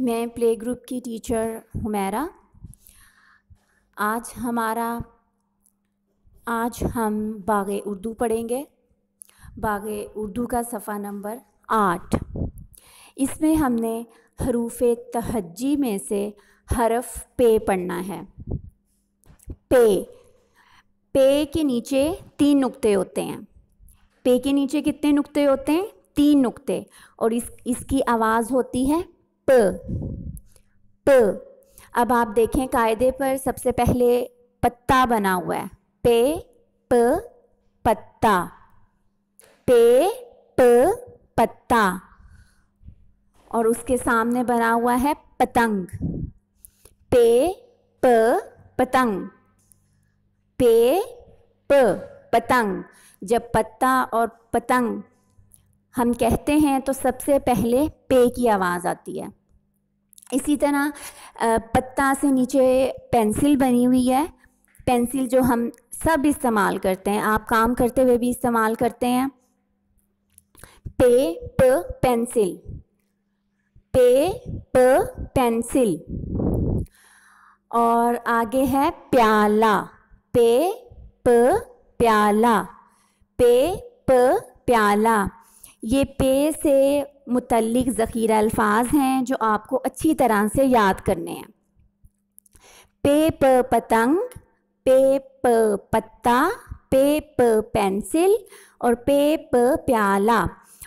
मैं play group की teacher Humaira आज हमारा आज हम बाग उर्दू पढ़ेंगे बाग उर्दू का सफ़ा नंबर आठ इसमें हमने हरूफ तहजी में से हरफ पे पढ़ना है पे पे के नीचे तीन नुक्ते होते हैं पे के नीचे कितने नुक्ते होते हैं तीन नुक्ते और इस इसकी आवाज़ होती है प अब आप देखें कायदे पर सबसे पहले पत्ता बना हुआ है पे प पत्ता पे प पत्ता और उसके सामने बना हुआ है पतंग पे प पतंग पे प पतंग जब पत्ता और पतंग हम कहते हैं तो सबसे पहले पे की आवाज़ आती है इसी तरह पत्ता से नीचे पेंसिल बनी हुई है पेंसिल जो हम सब इस्तेमाल करते हैं आप काम करते हुए भी इस्तेमाल करते हैं पे प पेंसिल पे प पेंसिल और आगे है प्याला पे प प्याला पे प प्याला ये पे से मुतलिक ज़ख़ीरा अल्फाज हैं जो आपको अच्छी तरह से याद करने हैं पे प पतंग पे प पत्ता पे प पेंसिल और पे प प्याला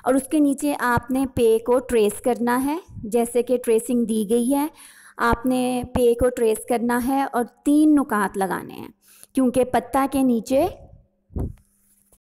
और उसके नीचे आपने पे को ट्रेस करना है जैसे कि ट्रेसिंग दी गई है आपने पे को ट्रेस करना है और तीन नुकात लगाने हैं क्योंकि पत्ता के नीचे